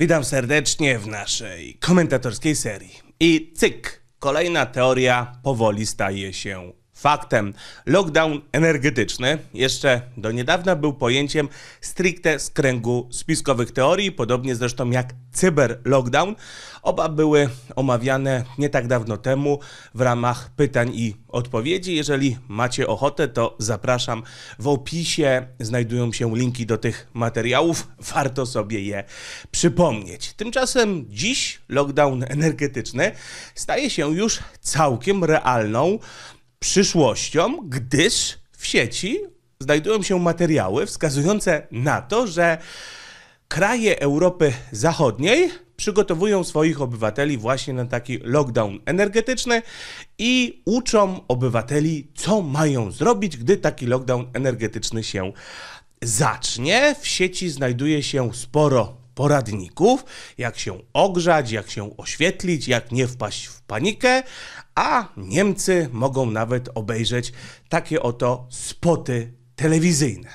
Witam serdecznie w naszej komentatorskiej serii. I cyk, kolejna teoria powoli staje się faktem. Lockdown energetyczny jeszcze do niedawna był pojęciem stricte z kręgu spiskowych teorii, podobnie zresztą jak cyber-lockdown. Oba były omawiane nie tak dawno temu w ramach pytań i odpowiedzi. Jeżeli macie ochotę, to zapraszam. W opisie znajdują się linki do tych materiałów. Warto sobie je przypomnieć. Tymczasem dziś lockdown energetyczny staje się już całkiem realną przyszłością, gdyż w sieci znajdują się materiały wskazujące na to, że kraje Europy Zachodniej przygotowują swoich obywateli właśnie na taki lockdown energetyczny i uczą obywateli, co mają zrobić, gdy taki lockdown energetyczny się zacznie. W sieci znajduje się sporo poradników, jak się ogrzać, jak się oświetlić, jak nie wpaść w panikę, a Niemcy mogą nawet obejrzeć takie oto spoty telewizyjne.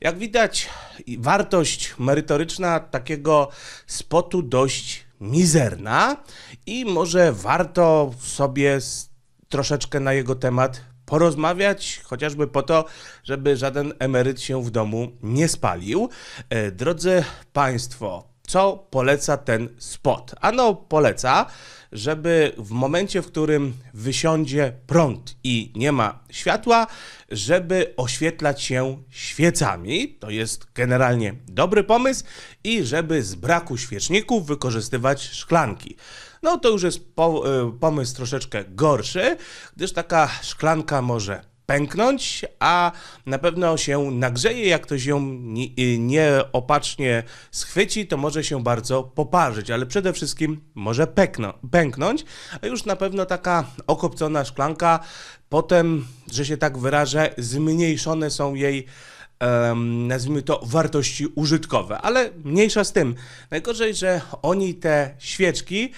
Jak widać, wartość merytoryczna takiego spotu dość mizerna i może warto sobie troszeczkę na jego temat porozmawiać, chociażby po to, żeby żaden emeryt się w domu nie spalił. E, drodzy Państwo, co poleca ten spot. Ano poleca, żeby w momencie, w którym wysiądzie prąd i nie ma światła, żeby oświetlać się świecami. To jest generalnie dobry pomysł i żeby z braku świeczników wykorzystywać szklanki. No to już jest po, y, pomysł troszeczkę gorszy, gdyż taka szklanka może pęknąć, a na pewno się nagrzeje. Jak ktoś ją y, nieopatrznie schwyci, to może się bardzo poparzyć, ale przede wszystkim może pęknąć, a już na pewno taka okopcona szklanka, potem, że się tak wyrażę, zmniejszone są jej nazwijmy to, wartości użytkowe, ale mniejsza z tym. Najgorzej, że oni te świeczki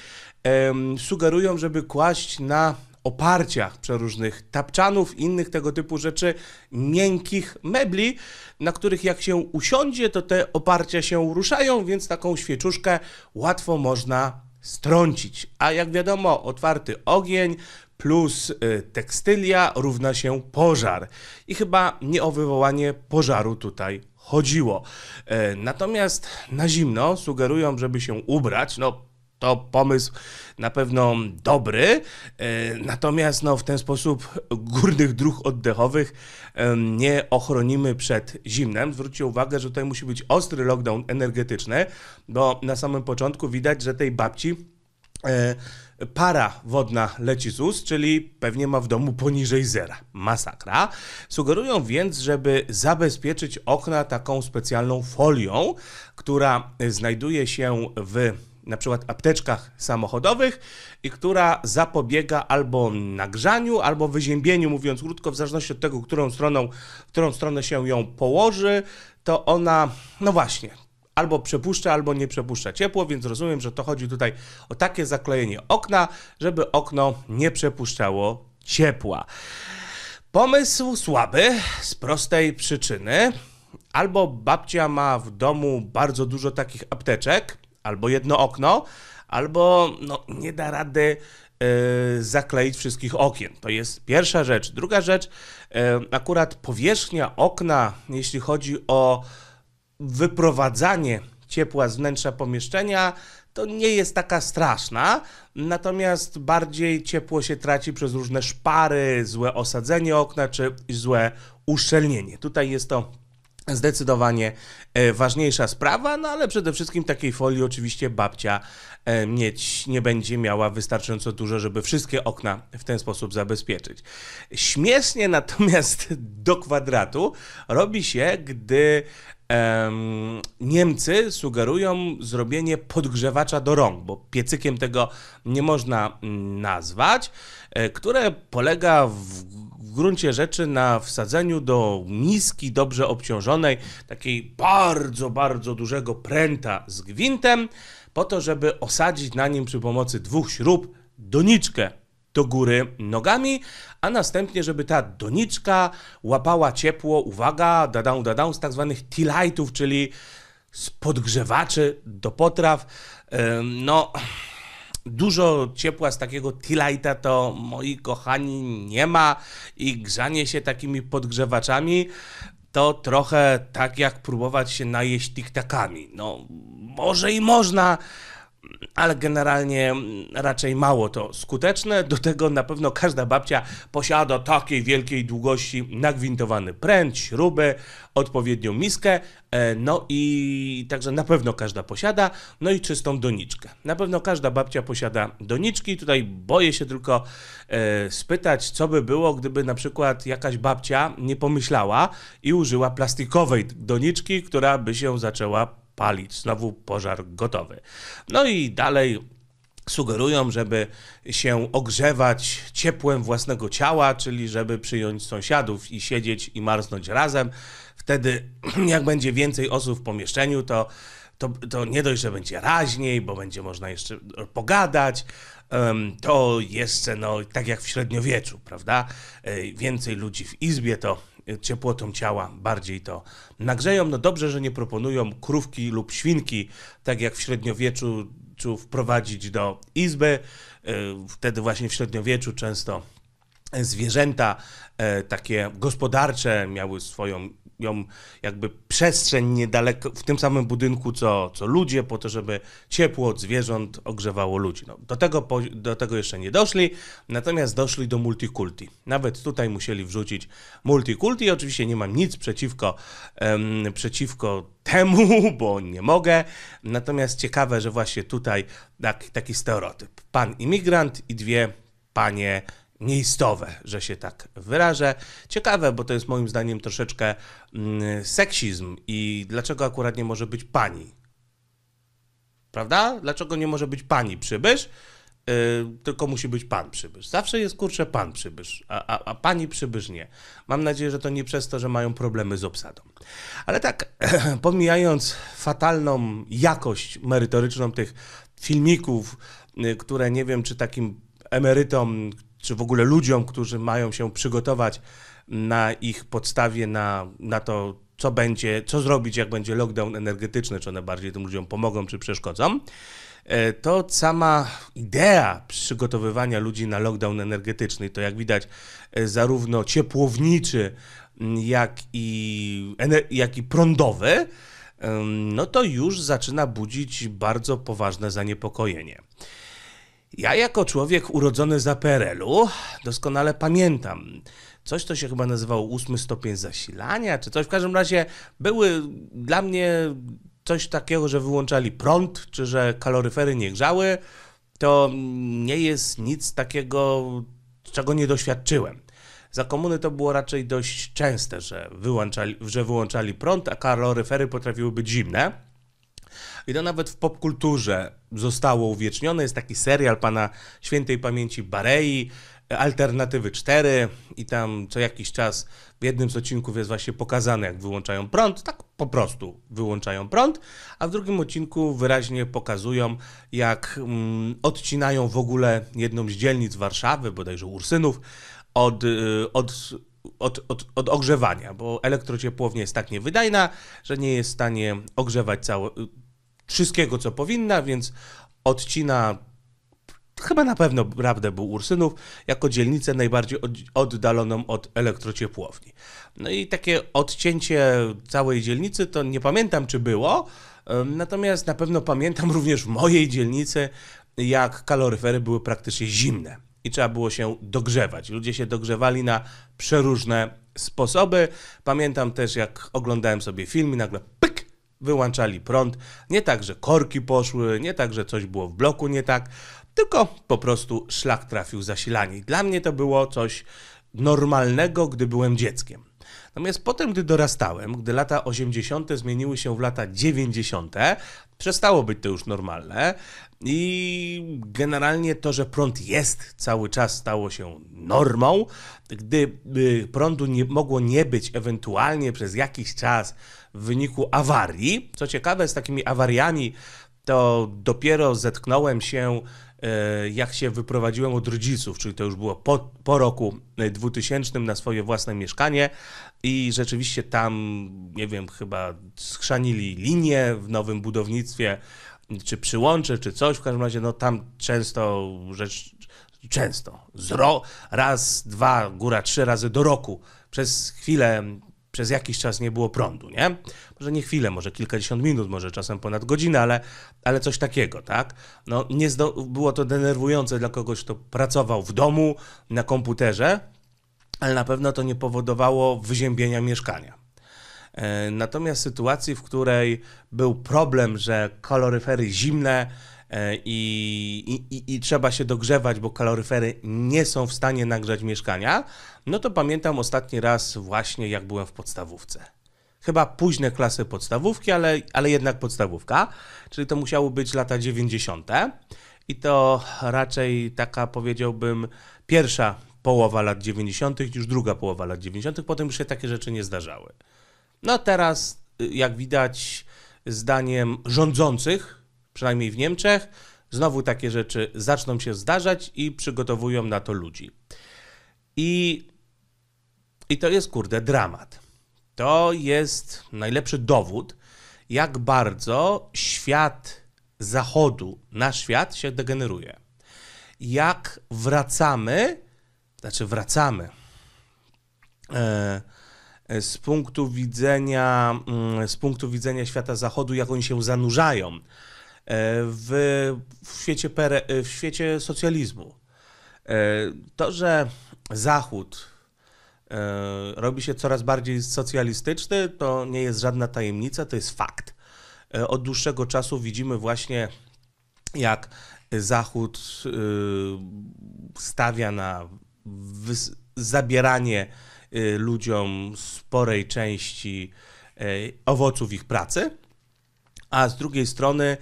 um, sugerują, żeby kłaść na oparciach przeróżnych tapczanów, innych tego typu rzeczy, miękkich mebli, na których jak się usiądzie, to te oparcia się ruszają, więc taką świeczuszkę łatwo można strącić. A jak wiadomo, otwarty ogień plus y, tekstylia równa się pożar. I chyba nie o wywołanie pożaru tutaj chodziło. E, natomiast na zimno sugerują, żeby się ubrać. No, to pomysł na pewno dobry, e, natomiast no, w ten sposób górnych dróg oddechowych nie ochronimy przed zimnem. Zwróćcie uwagę, że tutaj musi być ostry lockdown energetyczny, bo na samym początku widać, że tej babci e, para wodna leci z ust, czyli pewnie ma w domu poniżej zera. Masakra. Sugerują więc, żeby zabezpieczyć okna taką specjalną folią, która znajduje się w na przykład apteczkach samochodowych i która zapobiega albo nagrzaniu, albo wyziębieniu, mówiąc krótko, w zależności od tego, którą stroną, którą stronę się ją położy, to ona, no właśnie, albo przepuszcza, albo nie przepuszcza ciepło, więc rozumiem, że to chodzi tutaj o takie zaklejenie okna, żeby okno nie przepuszczało ciepła. Pomysł słaby z prostej przyczyny. Albo babcia ma w domu bardzo dużo takich apteczek, albo jedno okno, albo no, nie da rady e, zakleić wszystkich okien. To jest pierwsza rzecz. Druga rzecz, e, akurat powierzchnia okna, jeśli chodzi o wyprowadzanie ciepła z wnętrza pomieszczenia, to nie jest taka straszna, natomiast bardziej ciepło się traci przez różne szpary, złe osadzenie okna czy złe uszczelnienie. Tutaj jest to Zdecydowanie e, ważniejsza sprawa, no ale przede wszystkim takiej folii oczywiście babcia e, mieć nie będzie miała wystarczająco dużo, żeby wszystkie okna w ten sposób zabezpieczyć. Śmiesznie natomiast do kwadratu robi się, gdy em, Niemcy sugerują zrobienie podgrzewacza do rąk, bo piecykiem tego nie można mm, nazwać, e, które polega w w gruncie rzeczy na wsadzeniu do miski dobrze obciążonej, takiej bardzo, bardzo dużego pręta z gwintem, po to, żeby osadzić na nim przy pomocy dwóch śrub doniczkę do góry nogami, a następnie, żeby ta doniczka łapała ciepło, uwaga, dadał, dadał, z tak zwanych tealightów, czyli z podgrzewaczy do potraw. No, dużo ciepła z takiego t to moi kochani nie ma i grzanie się takimi podgrzewaczami to trochę tak jak próbować się najeść tiktakami. No może i można, ale generalnie mm, raczej mało to skuteczne. Do tego na pewno każda babcia posiada takiej wielkiej długości nagwintowany pręt, śruby, odpowiednią miskę, e, no i także na pewno każda posiada, no i czystą doniczkę. Na pewno każda babcia posiada doniczki. Tutaj boję się tylko e, spytać, co by było, gdyby na przykład jakaś babcia nie pomyślała i użyła plastikowej doniczki, która by się zaczęła Palić, Znowu pożar gotowy. No i dalej sugerują, żeby się ogrzewać ciepłem własnego ciała, czyli żeby przyjąć sąsiadów i siedzieć i marznąć razem. Wtedy, jak będzie więcej osób w pomieszczeniu, to, to, to nie dość, że będzie raźniej, bo będzie można jeszcze pogadać. To jeszcze, no, tak jak w średniowieczu, prawda? Więcej ludzi w izbie to ciepłotą ciała bardziej to nagrzeją. No dobrze, że nie proponują krówki lub świnki, tak jak w średniowieczu czy wprowadzić do izby. E, wtedy właśnie w średniowieczu często zwierzęta e, takie gospodarcze miały swoją ją jakby przestrzeń niedaleko, w tym samym budynku co, co ludzie, po to, żeby ciepło od zwierząt ogrzewało ludzi. No, do, tego, do tego jeszcze nie doszli, natomiast doszli do multikulti. Nawet tutaj musieli wrzucić multikulti. Oczywiście nie mam nic przeciwko, um, przeciwko temu, bo nie mogę. Natomiast ciekawe, że właśnie tutaj tak, taki stereotyp. Pan imigrant i dwie panie miejscowe, że się tak wyrażę. Ciekawe, bo to jest moim zdaniem troszeczkę mm, seksizm i dlaczego akurat nie może być pani? Prawda? Dlaczego nie może być pani przybysz? Y, tylko musi być pan przybysz. Zawsze jest kurczę pan przybysz, a, a, a, pani przybysz nie. Mam nadzieję, że to nie przez to, że mają problemy z obsadą. Ale tak, pomijając fatalną jakość merytoryczną tych filmików, y, które nie wiem, czy takim emerytom, czy w ogóle ludziom, którzy mają się przygotować na ich podstawie, na, na to, co będzie, co zrobić, jak będzie lockdown energetyczny, czy one bardziej tym ludziom pomogą, czy przeszkodzą, e, to sama idea przygotowywania ludzi na lockdown energetyczny, to jak widać, e, zarówno ciepłowniczy, jak i, jak i prądowy, no to już zaczyna budzić bardzo poważne zaniepokojenie. Ja jako człowiek urodzony za PRL-u doskonale pamiętam coś, co się chyba nazywało ósmy stopień zasilania, czy coś. W każdym razie były dla mnie coś takiego, że wyłączali prąd, czy że kaloryfery nie grzały. To nie jest nic takiego, czego nie doświadczyłem. Za komuny to było raczej dość częste, że, wyłączali, że wyłączali prąd, a kaloryfery potrafiły być zimne. I to nawet w popkulturze zostało uwiecznione. Jest taki serial pana świętej pamięci Barei, Alternatywy 4 i tam co jakiś czas w jednym z odcinków jest właśnie pokazane, jak wyłączają prąd, tak po prostu wyłączają prąd, a w drugim odcinku wyraźnie pokazują, jak mm, odcinają w ogóle jedną z dzielnic Warszawy, bodajże Ursynów, od, y, od, od, od, od ogrzewania, bo elektrociepłownia jest tak niewydajna, że nie jest w stanie ogrzewać cały wszystkiego, co powinna, więc odcina chyba na pewno prawdę był Ursynów, jako dzielnicę najbardziej oddaloną od elektrociepłowni. No i takie odcięcie całej dzielnicy to nie pamiętam, czy było, natomiast na pewno pamiętam również w mojej dzielnicy, jak kaloryfery były praktycznie zimne i trzeba było się dogrzewać. Ludzie się dogrzewali na przeróżne sposoby. Pamiętam też, jak oglądałem sobie film i nagle wyłączali prąd. Nie tak, że korki poszły, nie tak, że coś było w bloku nie tak, tylko po prostu szlak trafił zasilanie. Dla mnie to było coś normalnego, gdy byłem dzieckiem. Natomiast potem, gdy dorastałem, gdy lata 80. zmieniły się w lata 90., przestało być to już normalne i generalnie to, że prąd jest cały czas stało się normą. Gdy prądu nie, mogło nie być ewentualnie przez jakiś czas, w wyniku awarii. Co ciekawe, z takimi awariami to dopiero zetknąłem się, e, jak się wyprowadziłem od rodziców, czyli to już było po, po roku 2000 e, na swoje własne mieszkanie i rzeczywiście tam, nie wiem, chyba schrzanili linie w nowym budownictwie, czy przyłącze, czy coś, w każdym razie no tam często rzecz, często, raz, dwa, góra trzy razy do roku przez chwilę przez jakiś czas nie było prądu, nie? Może nie chwilę, może kilkadziesiąt minut, może czasem ponad godzinę, ale, ale coś takiego, tak? No, nie było to denerwujące dla kogoś, kto pracował w domu, na komputerze, ale na pewno to nie powodowało wyziębienia mieszkania. E, natomiast sytuacji, w której był problem, że koloryfery zimne E, i, i, i, trzeba się dogrzewać, bo kaloryfery nie są w stanie nagrzać mieszkania, no to pamiętam ostatni raz właśnie jak byłem w podstawówce. Chyba późne klasy podstawówki, ale, ale jednak podstawówka, czyli to musiało być lata 90. I to raczej taka powiedziałbym pierwsza połowa lat 90., już druga połowa lat 90., potem już się takie rzeczy nie zdarzały. No teraz, y, jak widać, zdaniem rządzących, przynajmniej w Niemczech, znowu takie rzeczy zaczną się zdarzać i przygotowują na to ludzi. I, i to jest, kurde, dramat. To jest najlepszy dowód, jak bardzo świat zachodu, nasz świat się degeneruje. Jak wracamy, znaczy wracamy e, e, z punktu widzenia mm, z punktu widzenia świata zachodu, jak oni się zanurzają E, w, w, świecie, pere, e, w świecie socjalizmu. E, to, że Zachód robi się coraz bardziej socjalistyczny, to nie jest żadna tajemnica, to jest fakt. Od dłuższego czasu widzimy właśnie, jak Zachód stawia na zabieranie ludziom sporej części owoców ich pracy, a z drugiej strony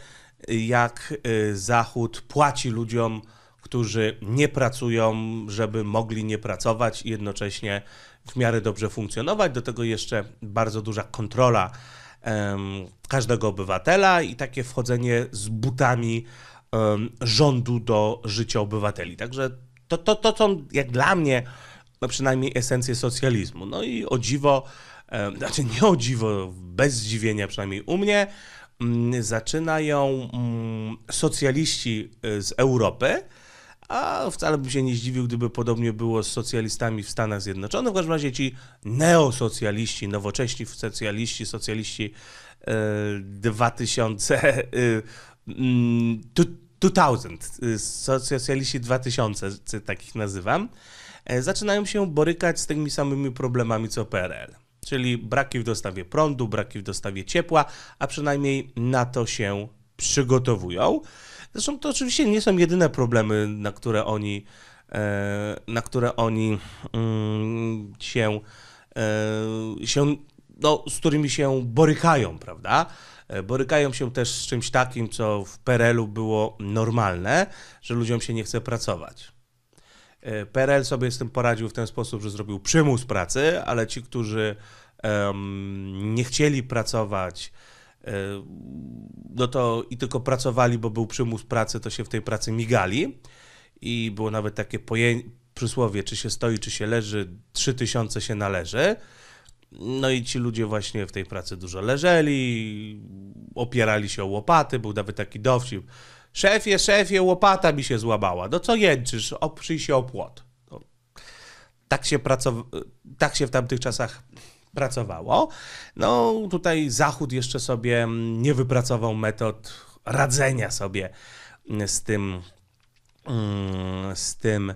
jak y, Zachód płaci ludziom, którzy nie pracują, żeby mogli nie pracować i jednocześnie w miarę dobrze funkcjonować. Do tego jeszcze bardzo duża kontrola każdego obywatela i takie wchodzenie z butami rządu do życia obywateli. Także to, to, to są jak dla mnie no przynajmniej esencje socjalizmu. No i o dziwo, znaczy nie o dziwo, bez zdziwienia przynajmniej u mnie, Mm, zaczynają mm, socjaliści y, z Europy, a wcale bym się nie zdziwił, gdyby podobnie było z socjalistami w Stanach Zjednoczonych. W każdym razie ci neosocjaliści, nowocześni socjaliści, socjaliści 2000, y, 2000, y, mm, socjaliści 2000, takich nazywam, zaczynają się borykać z tymi samymi problemami co PRL czyli braki w dostawie prądu, braki w dostawie ciepła, a przynajmniej na to się przygotowują. Zresztą to oczywiście nie są jedyne problemy, na które oni, e, na które oni mm, się, e, się no, z którymi się borykają, prawda? E, borykają się też z czymś takim, co w Perelu było normalne, że ludziom się nie chce pracować. E, PRL sobie z tym poradził w ten sposób, że zrobił przymus pracy, ale ci, którzy um, nie chcieli pracować, e, no to i tylko pracowali, bo był przymus pracy, to się w tej pracy migali. I było nawet takie przysłowie, czy się stoi, czy się leży, trzy tysiące się należy. No i ci ludzie właśnie w tej pracy dużo leżeli, opierali się o łopaty, był nawet taki dowcip, Szefie, szefie, łopata mi się złabała. No co jęczysz? Oprzyj się o płot. No. Tak, się pracow- tak się w tamtych czasach pracowało. No tutaj Zachód jeszcze sobie nie wypracował metod radzenia sobie z tym, mm, z tym,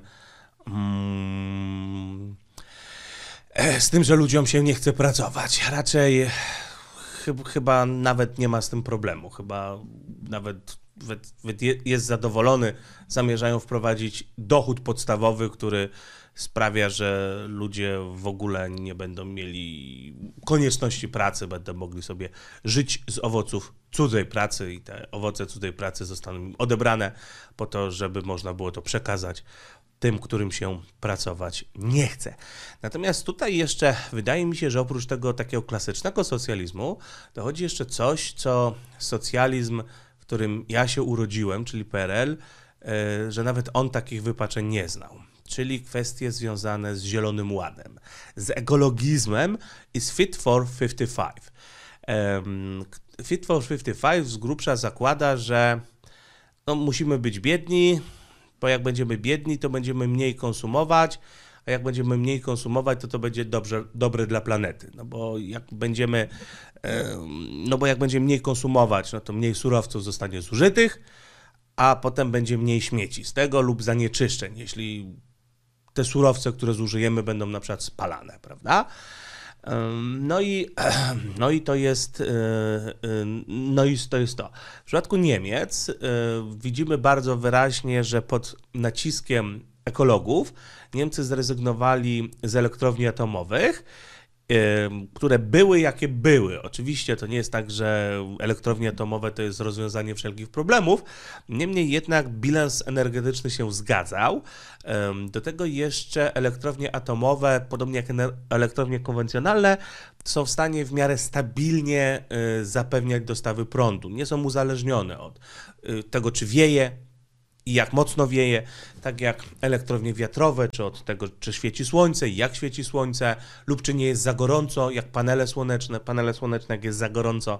mm, z tym, że ludziom się nie chce pracować. Raczej chyba nawet nie ma z tym problemu. Chyba nawet jest zadowolony, zamierzają wprowadzić dochód podstawowy, który sprawia, że ludzie w ogóle nie będą mieli konieczności pracy, będą mogli sobie żyć z owoców cudzej pracy i te owoce cudzej pracy zostaną im odebrane po to, żeby można było to przekazać tym, którym się pracować nie chce. Natomiast tutaj jeszcze wydaje mi się, że oprócz tego takiego klasycznego socjalizmu dochodzi jeszcze coś, co socjalizm którym ja się urodziłem, czyli PRL, e, że nawet on takich wypaczeń nie znał. Czyli kwestie związane z Zielonym Ładem, z ekologizmem i z Fit for 55. Fit for 55 z grubsza zakłada, że no, musimy być biedni, bo jak będziemy biedni, to będziemy mniej konsumować, a jak będziemy mniej konsumować, to to będzie dobrze, dobre dla planety. No bo jak będziemy, no bo jak będziemy mniej konsumować, no to mniej surowców zostanie zużytych, a potem będzie mniej śmieci z tego lub zanieczyszczeń, jeśli te surowce, które zużyjemy, będą na przykład spalane, prawda? No i, no i to jest e, e, no i to jest to. W przypadku Niemiec e, widzimy bardzo wyraźnie, że pod naciskiem ekologów, Niemcy zrezygnowali z elektrowni atomowych, które były jakie były. Oczywiście to nie jest tak, że elektrownie atomowe to jest rozwiązanie wszelkich problemów, niemniej jednak bilans energetyczny się zgadzał. Do tego jeszcze elektrownie atomowe, podobnie jak elektrownie konwencjonalne, są w stanie w miarę stabilnie e, zapewniać dostawy prądu. Nie są uzależnione od e, tego, czy wieje, i jak mocno wieje, tak jak elektrownie wiatrowe, czy od tego, czy świeci słońce i jak świeci słońce, lub czy nie jest za gorąco, jak panele słoneczne. Panele słoneczne, jak jest za gorąco,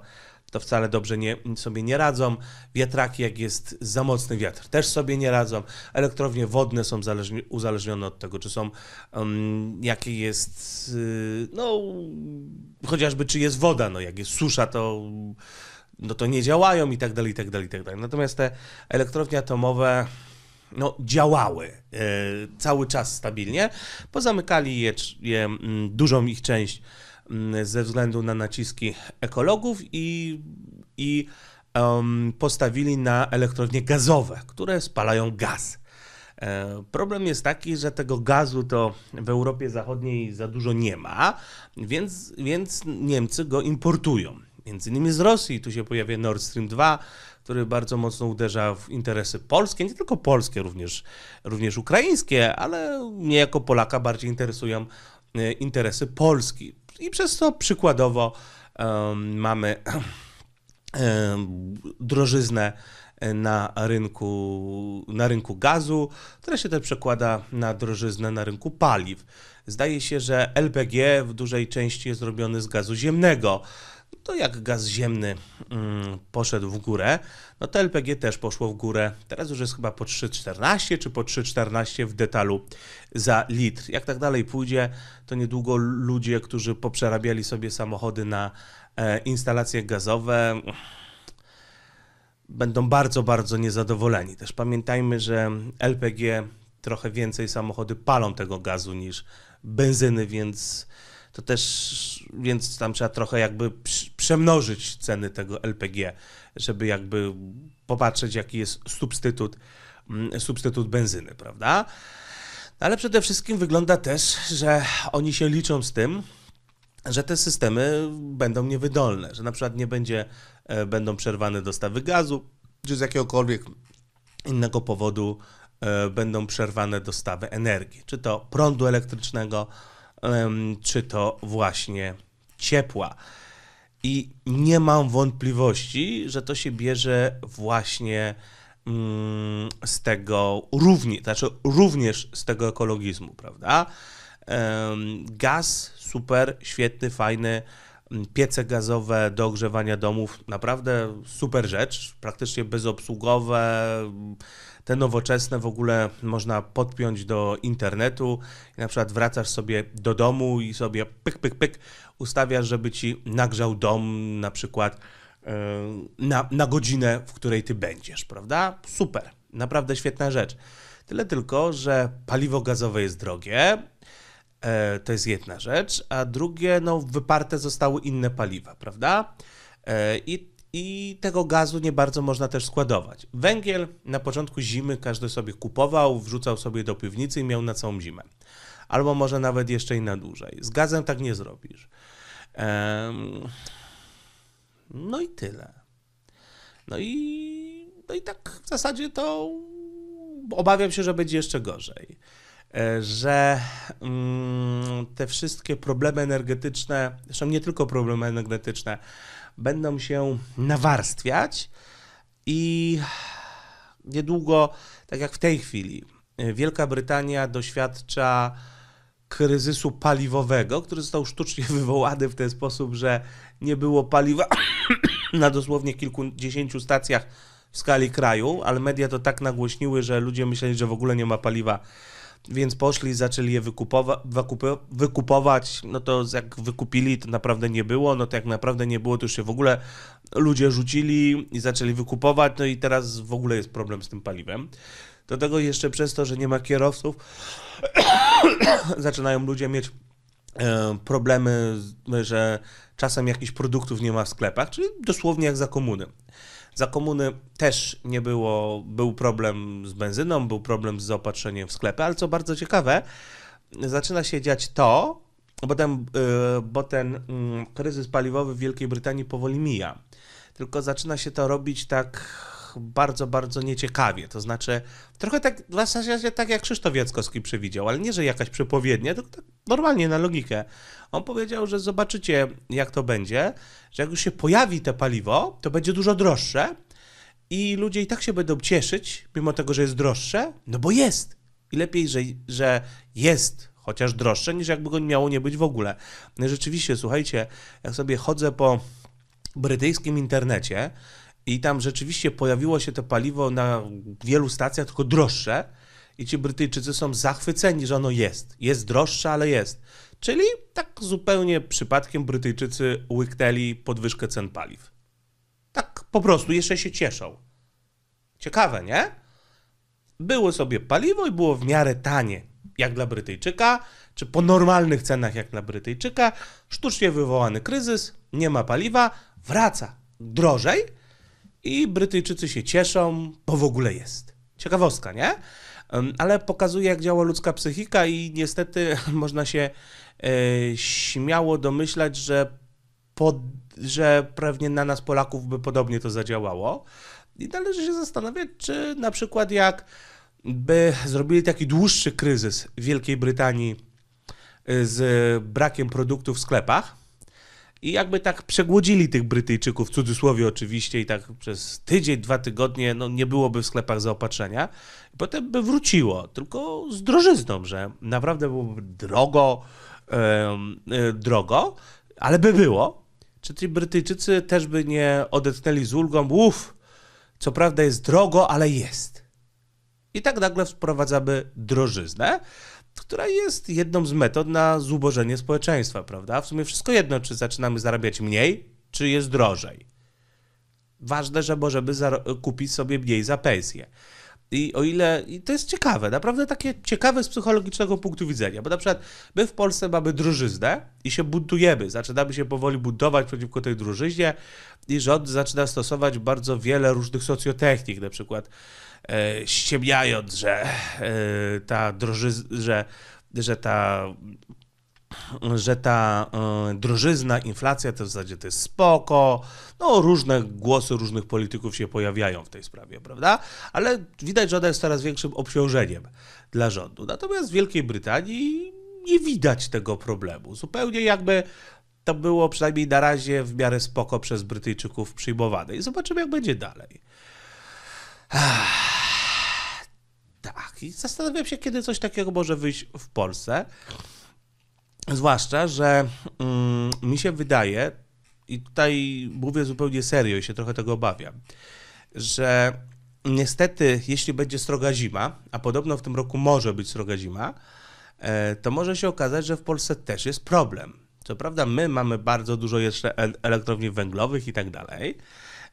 to wcale dobrze nie, sobie nie radzą. Wiatraki, jak jest za mocny wiatr, też sobie nie radzą. Elektrownie wodne są zależni, uzależnione od tego, czy są, um, jakie jest, yy, no, chociażby czy jest woda, no, jak jest susza, to no to nie działają i tak dalej, i tak dalej, i tak dalej. Natomiast te elektrownie atomowe no, działały e, cały czas stabilnie. Pozamykali je, je mm, dużą ich część mm, ze względu na naciski ekologów i, i um, postawili na elektrownie gazowe, które spalają gaz. E, problem jest taki, że tego gazu to w Europie Zachodniej za dużo nie ma, więc, więc Niemcy go importują między innymi z Rosji. Tu się pojawia Nord Stream 2, który bardzo mocno uderza w interesy polskie, nie tylko polskie, również, również ukraińskie, ale mnie jako Polaka bardziej interesują e, interesy Polski. I przez to przykładowo um, mamy um, drożyznę e, na rynku, na rynku gazu, która się też przekłada na drożyznę na rynku paliw. Zdaje się, że LPG w dużej części jest robiony z gazu ziemnego to jak gaz ziemny mm, poszedł w górę, no to LPG też poszło w górę. Teraz już jest chyba po 3,14 czy po 3,14 w detalu za litr. Jak tak dalej pójdzie, to niedługo ludzie, którzy poprzerabiali sobie samochody na e, instalacje gazowe, będą bardzo, bardzo niezadowoleni. Też pamiętajmy, że LPG trochę więcej samochody palą tego gazu niż benzyny, więc to też, więc tam trzeba trochę jakby przemnożyć ceny tego LPG, żeby jakby popatrzeć, jaki jest substytut, mm, substytut benzyny, prawda? No, ale przede wszystkim wygląda też, że oni się liczą z tym, że te systemy będą niewydolne, że na przykład nie będzie, e, będą przerwane dostawy gazu, czy z jakiegokolwiek innego powodu e, będą przerwane dostawy energii, czy to prądu elektrycznego, czy to właśnie ciepła. I nie mam wątpliwości, że to się bierze właśnie mm, z tego równie, znaczy również z tego ekologizmu, prawda? Gaz super, świetny, fajny, piece gazowe do ogrzewania domów. Naprawdę super rzecz, praktycznie bezobsługowe. Te nowoczesne w ogóle można podpiąć do internetu. I na przykład wracasz sobie do domu i sobie pyk, pyk, pyk ustawiasz, żeby ci nagrzał dom na przykład e, na, na godzinę, w której ty będziesz, prawda? Super, naprawdę świetna rzecz. Tyle tylko, że paliwo gazowe jest drogie, E, to jest jedna rzecz. A drugie, no, wyparte zostały inne paliwa, prawda? E, I i tego gazu nie bardzo można też składować. Węgiel na początku zimy każdy sobie kupował, wrzucał sobie do piwnicy i miał na całą zimę. Albo może nawet jeszcze i na dłużej. Z gazem tak nie zrobisz. No i tyle. No i... no i tak w zasadzie to obawiam się, że będzie jeszcze gorzej. E, że mm, te wszystkie problemy energetyczne, zresztą nie tylko problemy energetyczne, będą się nawarstwiać i niedługo, tak jak w tej chwili, Wielka Brytania doświadcza kryzysu paliwowego, który został sztucznie wywołany w ten sposób, że nie było paliwa na dosłownie kilkudziesięciu stacjach w skali kraju, ale media to tak nagłośniły, że ludzie myśleli, że w ogóle nie ma paliwa więc poszli, zaczęli je wykupowa wykupować, no to jak wykupili, to naprawdę nie było, no to jak naprawdę nie było, to już się w ogóle ludzie rzucili i zaczęli wykupować, no i teraz w ogóle jest problem z tym paliwem. Do tego jeszcze przez to, że nie ma kierowców, zaczynają ludzie mieć e, problemy, że czasem jakichś produktów nie ma w sklepach, czyli dosłownie jak za komuny. Za komuny też nie było, był problem z benzyną, był problem z zaopatrzeniem w sklepy, ale co bardzo ciekawe, zaczyna się dziać to, bo ten, y, bo ten mm, kryzys paliwowy w Wielkiej Brytanii powoli mija. Tylko zaczyna się to robić tak bardzo, bardzo nieciekawie. To znaczy, trochę tak, w zasadzie tak jak Krzysztof Jackowski przewidział, ale nie, że jakaś przepowiednia, tylko tak normalnie na logikę. On powiedział, że zobaczycie, jak to będzie, że jak już się pojawi to paliwo, to będzie dużo droższe i ludzie i tak się będą cieszyć, mimo tego, że jest droższe, no bo jest. I lepiej, że, że jest chociaż droższe, niż jakby go miało nie być w ogóle. No rzeczywiście, słuchajcie, jak sobie chodzę po brytyjskim internecie, i tam rzeczywiście pojawiło się to paliwo na wielu stacjach, tylko droższe. I ci Brytyjczycy są zachwyceni, że ono jest. Jest droższe, ale jest. Czyli tak zupełnie przypadkiem Brytyjczycy łyknęli podwyżkę cen paliw. Tak po prostu, jeszcze się cieszą. Ciekawe, nie? Było sobie paliwo i było w miarę tanie, jak dla Brytyjczyka, czy po normalnych cenach, jak dla Brytyjczyka. Sztucznie wywołany kryzys, nie ma paliwa, wraca drożej i Brytyjczycy się cieszą, bo w ogóle jest. Ciekawostka, nie? Ale pokazuje, jak działa ludzka psychika, i niestety można się e, śmiało domyślać, że, pod, że pewnie na nas Polaków by podobnie to zadziałało. I należy się zastanawiać, czy na przykład jak by zrobili taki dłuższy kryzys w Wielkiej Brytanii e, z brakiem produktów w sklepach, i jakby tak przegłodzili tych Brytyjczyków, w cudzysłowie oczywiście, i tak przez tydzień, dwa tygodnie no, nie byłoby w sklepach zaopatrzenia. I potem by wróciło, tylko z drożyzną, że naprawdę byłoby drogo, yy, drogo, ale by było. Czy ci Brytyjczycy też by nie odetchnęli z ulgą? Uff, co prawda jest drogo, ale jest. I tak nagle wprowadzamy drożyznę która jest jedną z metod na zubożenie społeczeństwa, prawda? W sumie wszystko jedno, czy zaczynamy zarabiać mniej, czy jest drożej. Ważne, że możemy kupić sobie mniej za pensję. I o ile, i to jest ciekawe, naprawdę takie ciekawe z psychologicznego punktu widzenia, bo na przykład my w Polsce mamy drużyznę i się buntujemy, zaczynamy się powoli budować przeciwko tej drużyźnie i rząd zaczyna stosować bardzo wiele różnych socjotechnik, na przykład E, ściemniając, że e, ta drożyzna, że, że ta że ta e, drożyzna, inflacja to w zasadzie to jest spoko. No, różne głosy różnych polityków się pojawiają w tej sprawie, prawda? Ale widać, że ona jest coraz większym obciążeniem dla rządu. Natomiast w Wielkiej Brytanii nie widać tego problemu. Zupełnie jakby to było przynajmniej na razie w miarę spoko przez Brytyjczyków przyjmowane. I zobaczymy, jak będzie dalej. Ach. Tak, i zastanawiam się, kiedy coś takiego może wyjść w Polsce. Zwłaszcza, że mm, mi się wydaje, i tutaj mówię zupełnie serio i się trochę tego obawiam, że niestety, jeśli będzie stroga zima, a podobno w tym roku może być stroga zima, e, to może się okazać, że w Polsce też jest problem. Co prawda, my mamy bardzo dużo jeszcze elektrowni węglowych i tak dalej,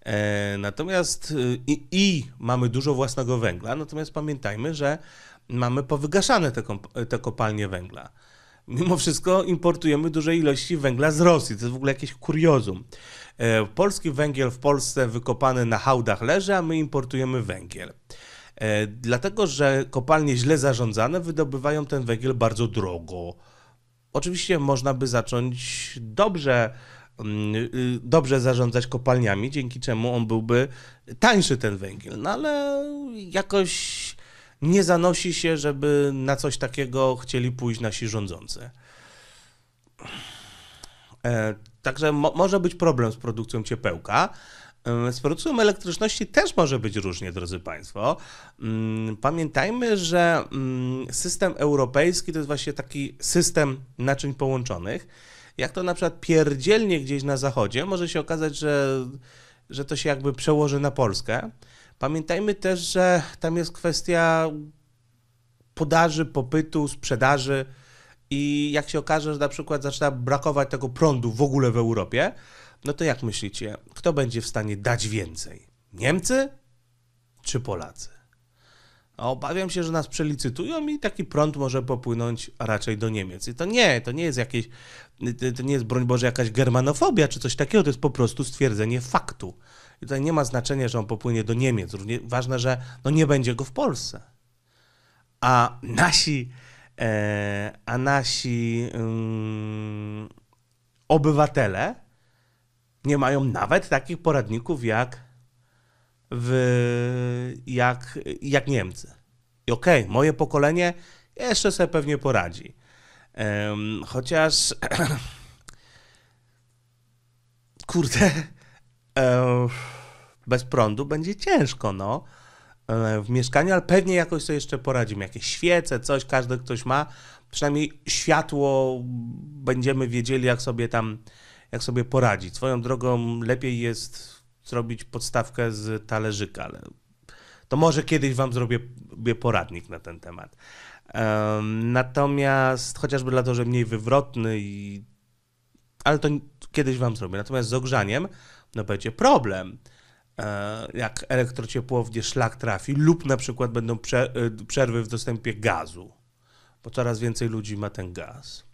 E, natomiast y, i, i mamy dużo własnego węgla, natomiast pamiętajmy, że mamy powygaszane te, te kopalnie węgla. Mimo wszystko importujemy duże ilości węgla z Rosji. To jest w ogóle jakieś kuriozum. E, polski węgiel w Polsce wykopany na hałdach leży, a my importujemy węgiel. E, dlatego, że kopalnie źle zarządzane wydobywają ten węgiel bardzo drogo. Oczywiście można by zacząć dobrze Mm, y, dobrze zarządzać kopalniami, dzięki czemu on byłby tańszy ten węgiel. No ale jakoś nie zanosi się, żeby na coś takiego chcieli pójść nasi rządzący. E, także mo może być problem z produkcją ciepełka. E, z produkcją elektryczności też może być różnie, drodzy Państwo. Mm, pamiętajmy, że mm, system europejski to jest właśnie taki system naczyń połączonych jak to na przykład pierdzielnie gdzieś na zachodzie, może się okazać, że, że to się jakby przełoży na Polskę. Pamiętajmy też, że tam jest kwestia podaży, popytu, sprzedaży i jak się okaże, że na przykład zaczyna brakować tego prądu w ogóle w Europie, no to jak myślicie, kto będzie w stanie dać więcej? Niemcy czy Polacy? a obawiam się, że nas przelicytują i taki prąd może popłynąć raczej do Niemiec. I to nie, to nie jest jakieś, to nie jest broń Boże jakaś germanofobia czy coś takiego, to jest po prostu stwierdzenie faktu. I tutaj nie ma znaczenia, że on popłynie do Niemiec. Równie, ważne, że no nie będzie go w Polsce. A nasi, e, a nasi um, obywatele nie mają nawet takich poradników jak w, jak, jak Niemcy. I okej, okay, moje pokolenie jeszcze sobie pewnie poradzi. Um, chociaż. Kurde. E, bez prądu będzie ciężko, no. E, w mieszkaniu, ale pewnie jakoś sobie jeszcze poradzimy. Jakieś świece, coś, każdy ktoś ma. Przynajmniej światło będziemy wiedzieli, jak sobie tam, jak sobie poradzić. Swoją drogą lepiej jest zrobić podstawkę z talerzyka, ale to może kiedyś wam zrobię poradnik na ten temat. Um, natomiast chociażby dlatego, że mniej wywrotny i... Ale to kiedyś wam zrobię. Natomiast z ogrzaniem no będzie problem. E, jak elektrociepłownie szlak trafi lub na przykład będą y, przerwy w dostępie gazu, bo coraz więcej ludzi ma ten gaz.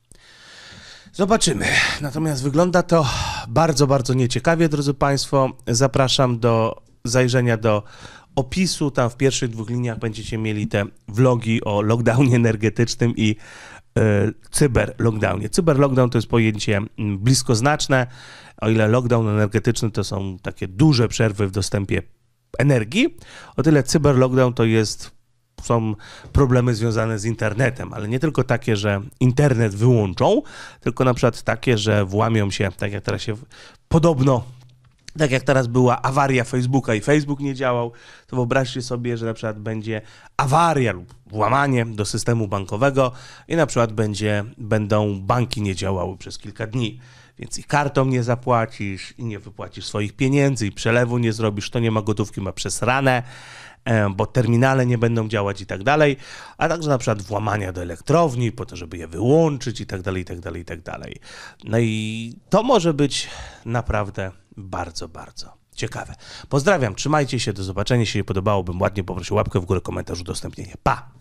Zobaczymy. Natomiast wygląda to bardzo, bardzo nieciekawie, drodzy Państwo. Zapraszam do zajrzenia do opisu. Tam w pierwszych dwóch liniach będziecie mieli te vlogi o lockdownie energetycznym i y, e, cyber-lockdownie. Cyber-lockdown to jest pojęcie bliskoznaczne, o ile lockdown energetyczny to są takie duże przerwy w dostępie energii, o tyle cyber-lockdown to jest są problemy związane z internetem, ale nie tylko takie, że internet wyłączą, tylko na przykład takie, że włamią się, tak jak teraz się podobno tak jak teraz była awaria Facebooka i Facebook nie działał, to wyobraźcie sobie, że na przykład będzie awaria lub włamanie do systemu bankowego i na przykład będzie, będą banki nie działały przez kilka dni. Więc i kartą nie zapłacisz, i nie wypłacisz swoich pieniędzy, i przelewu nie zrobisz, to nie ma gotówki, ma przesrane. ranę E, bo terminale nie będą działać i tak dalej, a także na przykład włamania do elektrowni po to, żeby je wyłączyć i tak dalej, i tak dalej, i tak dalej. No i to może być naprawdę bardzo, bardzo ciekawe. Pozdrawiam, trzymajcie się, do zobaczenia. Jeśli podobało, bym ładnie poprosił łapkę w górę, komentarz, udostępnienie. Pa!